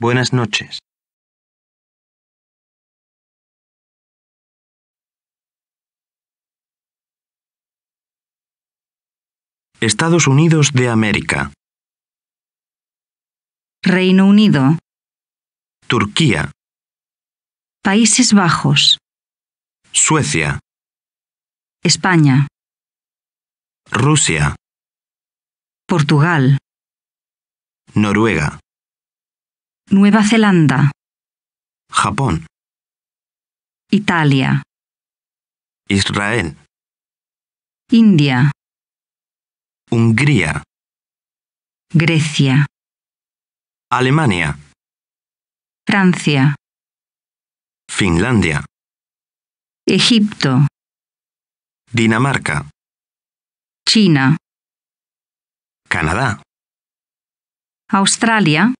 buenas noches Estados Unidos de América. Reino Unido. Turquía. Países Bajos. Suecia. España. Rusia. Portugal. Noruega. Nueva Zelanda, Japón, Italia, Israel, India, Hungría, Grecia, Alemania, Francia, Finlandia, Egipto, Dinamarca, China, Canadá, Australia,